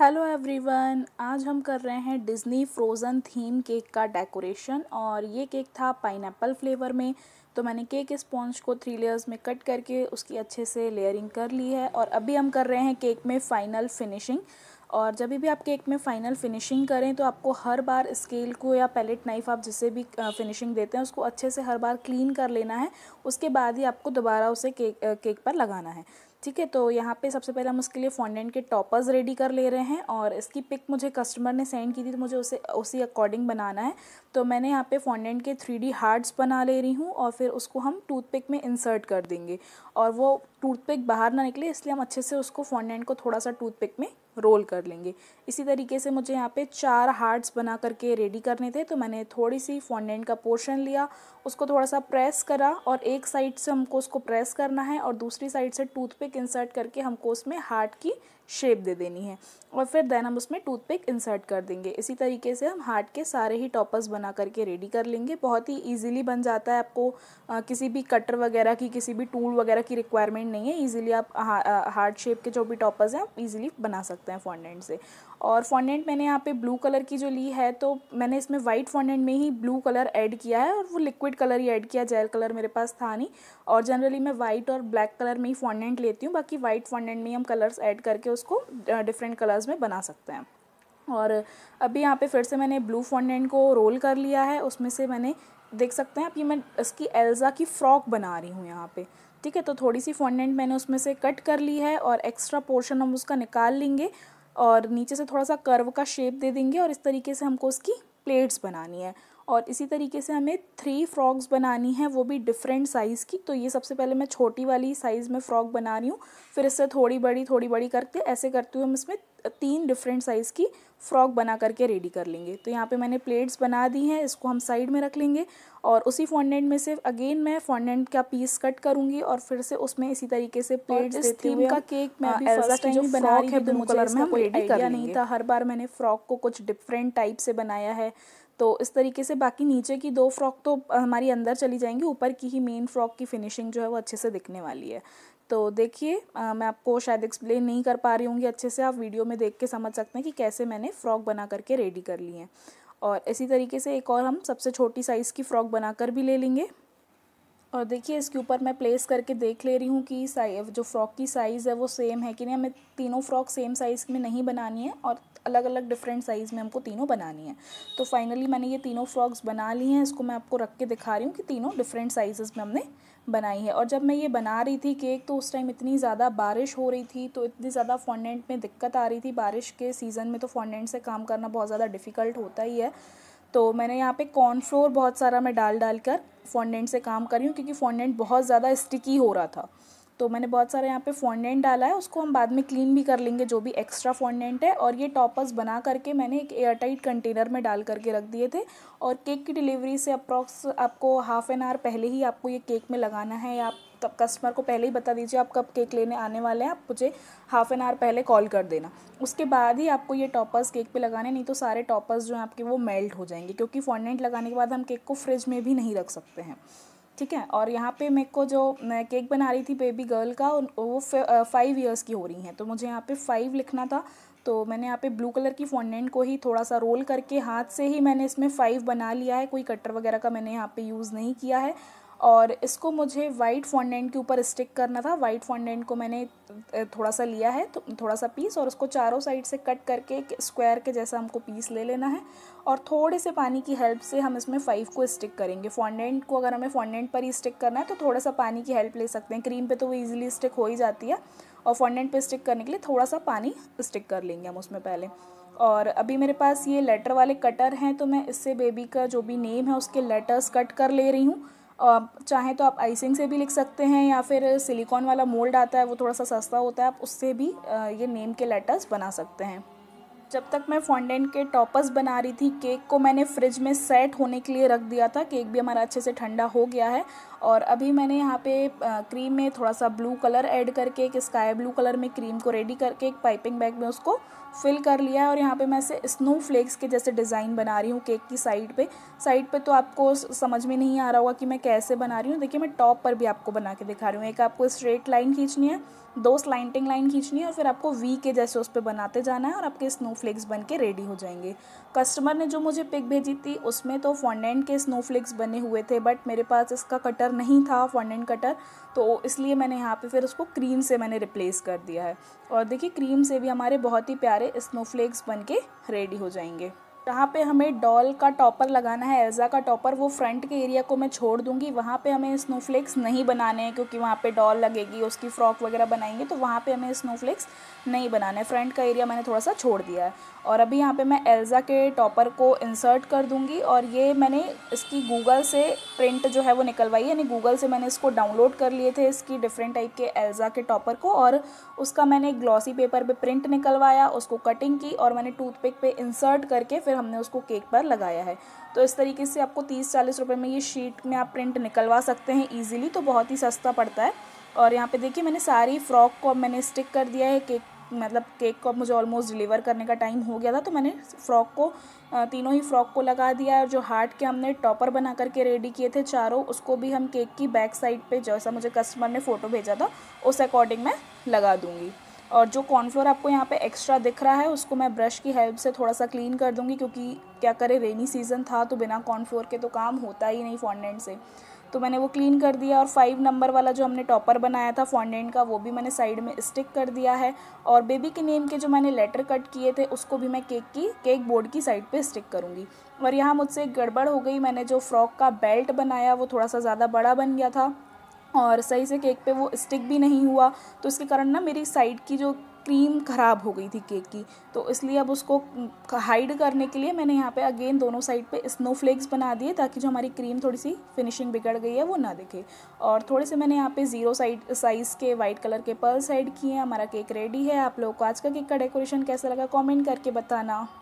hello everyone आज हम कर रहे हैं डिज़नी फ्रोज़न थीम केक का डेकोरेशन और ये केक था पाइन फ्लेवर में तो मैंने केक स्पॉन्ज को थ्री लेयर्स में कट करके उसकी अच्छे से लेयरिंग कर ली है और अभी हम कर रहे हैं केक में फ़ाइनल फिनिशिंग और जब भी आप केक में फ़ाइनल फिनिशिंग करें तो आपको हर बार स्केल को या पैलेट नाइफ़ आप जिसे भी फिनिशिंग देते हैं उसको अच्छे से हर बार क्लीन कर लेना है उसके बाद ही आपको दोबारा उसे केक केक पर लगाना है ठीक है तो यहाँ पे सबसे पहले हम उसके लिए फॉन्डेंट के टॉपर्स रेडी कर ले रहे हैं और इसकी पिक मुझे कस्टमर ने सेंड की थी तो मुझे उसे उसी अकॉर्डिंग बनाना है तो मैंने यहाँ पे फॉन्डेंट के थ्री डी हार्ट्स बना ले रही हूँ और फिर उसको हम टूथपिक में इंसर्ट कर देंगे और वो टूथपिक बाहर ना निकले इसलिए हम अच्छे से उसको फॉन्डेंट को थोड़ा सा टूथपिक में रोल कर लेंगे इसी तरीके से मुझे यहाँ पे चार हार्ट्स बना करके रेडी करने थे तो मैंने थोड़ी सी फॉन्डेंट का पोर्शन लिया उसको थोड़ा सा प्रेस करा और एक साइड से हमको उसको प्रेस करना है और दूसरी साइड से टूथपिक एक इंसर्ट करके हमको उसमें हार्ट की शेप दे देनी है और फिर देन हम उसमें टूथपिक इंसर्ट कर देंगे इसी तरीके से हम हार्ट के सारे ही टॉपर्स बना करके रेडी कर लेंगे बहुत ही ईजिली बन जाता है आपको आ, किसी भी कटर वगैरह की किसी भी टूल वगैरह की रिक्वायरमेंट नहीं है ईजिली आप हार्ट शेप के जो भी टॉपर्स हैं आप ईजिली बना सकते हैं फॉन्डेंट से और फॉन्डेंट मैंने यहाँ पे ब्लू कलर की जो ली है तो मैंने इसमें वाइट फॉन्डेंट में ही ब्लू कलर ऐड किया है और वो लिक्विड कलर ही ऐड किया जेल कलर मेरे पास था नहीं और जनरली मैं वाइट और ब्लैक कलर में ही फॉन्डेंट लेती हूँ बाकी वाइट फॉन्डेंट में ही हम कलर्स ऐड करके उस उसको डिफरेंट कलर्स में बना सकते हैं और अभी यहाँ पे फिर से मैंने ब्लू फॉन्डेंट को रोल कर लिया है उसमें से मैंने देख सकते हैं आप ये मैं इसकी एल्ज़ा की फ़्रॉक बना रही हूँ यहाँ पे ठीक है तो थोड़ी सी फॉन्डेंट मैंने उसमें से कट कर ली है और एक्स्ट्रा पोर्शन हम उसका निकाल लेंगे और नीचे से थोड़ा सा कर्व का शेप दे देंगे और इस तरीके से हमको उसकी प्लेट्स बनानी है और इसी तरीके से हमें थ्री फ्रॉक्स बनानी है वो भी डिफरेंट साइज़ की तो ये सबसे पहले मैं छोटी वाली साइज़ में फ़्रॉक बना रही हूँ फिर इससे थोड़ी बड़ी थोड़ी बड़ी करके ऐसे करते हुए हम इसमें तीन डिफरेंट साइज़ की फ़्रॉक बना करके रेडी कर लेंगे तो यहाँ पे मैंने प्लेट्स बना दी हैं इसको हम साइड में रख लेंगे और उसी फॉन्डेंट में से अगेन मैं फॉन्डेंट का पीस कट करूँगी और फिर से उसमें इसी तरीके से प्लेट्स इस थीम का केक मैं हाँ, अभी फर्स्ट टाइम बना रही है ब्लू कलर में रेडी कर नहीं था हर बार मैंने फ़्रॉक को कुछ डिफरेंट टाइप से बनाया है तो इस तरीके से बाकी नीचे की दो फ्रॉक तो हमारी अंदर चली जाएंगी ऊपर की ही मेन फ्रॉक की फिनिशिंग जो है वो अच्छे से दिखने वाली है तो देखिए मैं आपको शायद एक्सप्लेन नहीं कर पा रही हूँगी अच्छे से आप वीडियो में देख के समझ सकते हैं कि कैसे मैंने फ़्रॉक बना करके रेडी कर ली है और इसी तरीके से एक और हम सबसे छोटी साइज़ की फ़्रॉक बनाकर भी ले लेंगे और देखिए इसके ऊपर मैं प्लेस करके देख ले रही हूँ कि साइज जो फ्रॉक की साइज़ है वो सेम है कि नहीं हमें तीनों फ्रॉक सेम साइज़ में नहीं बनानी है और अलग अलग डिफरेंट साइज़ में हमको तीनों बनानी है तो फाइनली मैंने ये तीनों फ्रॉक्स बना ली हैं इसको मैं आपको रख के दिखा रही हूँ कि तीनों डिफरेंट साइज़ में हमने बनाई है और जब मैं ये बना रही थी केक तो उस टाइम इतनी ज़्यादा बारिश हो रही थी तो इतनी ज़्यादा फॉन्डेंट में दिक्कत आ रही थी बारिश के सीज़न में तो फॉन्डेंट से काम करना बहुत ज़्यादा डिफ़िकल्ट होता ही है तो मैंने यहाँ पे कॉर्नफ्लोर बहुत सारा मैं डाल डाल कर फॉन्डेंट से काम कर रही हूँ क्योंकि फॉन्डेंट बहुत ज़्यादा स्टिकी हो रहा था तो मैंने बहुत सारा यहाँ पे फॉन्डेंट डाला है उसको हम बाद में क्लीन भी कर लेंगे जो भी एक्स्ट्रा फॉन्डेंट है और ये टॉपर्स बना करके मैंने एक एयरटाइट कंटेनर में डाल करके रख दिए थे और केक की डिलीवरी से अप्रॉक्स आपको हाफ एन आवर पहले ही आपको ये केक में लगाना है या आप तो कस्टमर को पहले ही बता दीजिए आप कब केक लेने आने वाले हैं आप मुझे हाफ़ एन आवर पहले कॉल कर देना उसके बाद ही आपको ये टॉपर्स केक पे लगाने नहीं तो सारे टॉपर्स जो हैं आपके वो मेल्ट हो जाएंगे क्योंकि फॉन्डेंट लगाने के बाद हम केक को फ्रिज में भी नहीं रख सकते हैं ठीक है और यहाँ पे मेरे को जो मैं केक बना रही थी बेबी गर्ल का वो फाइव इयर्स की हो रही हैं तो मुझे यहाँ पे फाइव लिखना था तो मैंने यहाँ पे ब्लू कलर की फॉन्डेंट को ही थोड़ा सा रोल करके हाथ से ही मैंने इसमें फाइव बना लिया है कोई कटर वगैरह का मैंने यहाँ पे यूज़ नहीं किया है और इसको मुझे वाइट फॉन्डेंट के ऊपर स्टिक करना था वाइट फॉन्डेंट को मैंने थोड़ा सा लिया है तो, थोड़ा सा पीस और उसको चारों साइड से कट करके एक स्क्वायर के जैसा हमको पीस ले लेना है और थोड़े से पानी की हेल्प से हम इसमें फाइव को स्टिक करेंगे फॉन्डेंट को अगर हमें फॉन्डेंट पर ही स्टिक करना है तो थोड़ा सा पानी की हेल्प ले सकते हैं क्रीम पर तो वो ईजिली स्टिक हो ही जाती है और फॉन्डेंट पर स्टिक करने के लिए थोड़ा सा पानी स्टिक कर लेंगे हम उसमें पहले और अभी मेरे पास ये लेटर वाले कटर हैं तो मैं इससे बेबी का जो भी नेम है उसके लेटर्स कट कर ले रही हूँ चाहें तो आप आइसिंग से भी लिख सकते हैं या फिर सिलिकॉन वाला मोल्ड आता है वो थोड़ा सा सस्ता होता है आप उससे भी ये नेम के लेटर्स बना सकते हैं जब तक मैं फॉन्डेंट के टॉपर्स बना रही थी केक को मैंने फ्रिज में सेट होने के लिए रख दिया था केक भी हमारा अच्छे से ठंडा हो गया है और अभी मैंने यहाँ पे क्रीम में थोड़ा सा ब्लू कलर ऐड करके एक स्काई ब्लू कलर में क्रीम को रेडी करके एक पाइपिंग बैग में उसको फिल कर लिया है और यहाँ पे मैं इसे स्नो फ्लेक्स के जैसे डिज़ाइन बना रही हूँ केक की साइड पे साइड पे तो आपको समझ में नहीं आ रहा होगा कि मैं कैसे बना रही हूँ देखिए मैं टॉप पर भी आपको बना के दिखा रही हूँ एक आपको स्ट्रेट लाइन खींचनी है दो स्लाइंटिंग लाइन खींचनी है और फिर आपको वी के जैसे उस पर बनाते जाना है और आपके स्नो स्नोफ्लेक्स बन के रेडी हो जाएंगे कस्टमर ने जो मुझे पिक भेजी थी उसमें तो फॉन्डेंट के स्नोफ्लेक्स बने हुए थे बट मेरे पास इसका कटर नहीं था फॉन्डेंट कटर तो इसलिए मैंने यहाँ पे फिर उसको क्रीम से मैंने रिप्लेस कर दिया है और देखिए क्रीम से भी हमारे बहुत ही प्यारे स्नोफ्लेक्स बन के रेडी हो जाएंगे जहाँ पे हमें डॉल का टॉपर लगाना है एल्ज़ा का टॉपर वो फ्रंट के एरिया को मैं छोड़ दूँगी वहाँ पे हमें स्नोफ्लेक्स नहीं बनाने हैं क्योंकि वहाँ पे डॉल लगेगी उसकी फ़्रॉक वगैरह बनाएंगे तो वहाँ पे हमें स्नोफ्लेक्स नहीं बनाना है फ्रंट का एरिया मैंने थोड़ा सा छोड़ दिया है और अभी यहाँ पे मैं एल्ज़ा के टॉपर को इंसर्ट कर दूँगी और ये मैंने इसकी गूगल से प्रिंट जो है वो निकलवाई यानी गूगल से मैंने इसको डाउनलोड कर लिए थे इसकी डिफरेंट टाइप के एल्ज़ा के टॉपर को और उसका मैंने ग्लॉसी पेपर पे प्रिंट निकलवाया उसको कटिंग की और मैंने टूथपिक पे इंसर्ट करके फिर हमने उसको केक पर लगाया है तो इस तरीके से आपको तीस चालीस रुपये में ये शीट में आप प्रिंट निकलवा सकते हैं ईजिली तो बहुत ही सस्ता पड़ता है और यहाँ पे देखिए मैंने सारी फ्रॉक को अब मैंने स्टिक कर दिया है केक मतलब केक को मुझे ऑलमोस्ट डिलीवर करने का टाइम हो गया था तो मैंने फ्रॉक को तीनों ही फ्रॉक को लगा दिया और जो हार्ट के हमने टॉपर बना करके रेडी किए थे चारों उसको भी हम केक की बैक साइड पे जैसा मुझे कस्टमर ने फ़ोटो भेजा था उस अकॉर्डिंग मैं लगा दूँगी और जो कॉर्नफ्लोर आपको यहाँ पे एक्स्ट्रा दिख रहा है उसको मैं ब्रश की हेल्प से थोड़ा सा क्लीन कर दूँगी क्योंकि क्या करें रेनी सीज़न था तो बिना कॉर्नफ्लोर के तो काम होता ही नहीं फॉन्डेंट से तो मैंने वो क्लीन कर दिया और फाइव नंबर वाला जो हमने टॉपर बनाया था फॉन्डेंट का वो भी मैंने साइड में स्टिक कर दिया है और बेबी के नेम के जो मैंने लेटर कट किए थे उसको भी मैं केक की केक बोर्ड की साइड पे स्टिक करूँगी और यहाँ मुझसे गड़बड़ हो गई मैंने जो फ्रॉक का बेल्ट बनाया वो थोड़ा सा ज़्यादा बड़ा बन गया था और सही से केक पे वो स्टिक भी नहीं हुआ तो इसके कारण ना मेरी साइड की जो क्रीम ख़राब हो गई थी केक की तो इसलिए अब उसको हाइड करने के लिए मैंने यहाँ पे अगेन दोनों साइड पे स्नो फ्लेक्स बना दिए ताकि जो हमारी क्रीम थोड़ी सी फिनिशिंग बिगड़ गई है वो ना दिखे और थोड़े से मैंने यहाँ पे ज़ीरो साइड साइज़ के वाइट कलर के पर्ल्स ऐड किए हैं हमारा केक रेडी है आप लोगों को आज का केक का डेकोरेशन कैसा लगा कॉमेंट करके बताना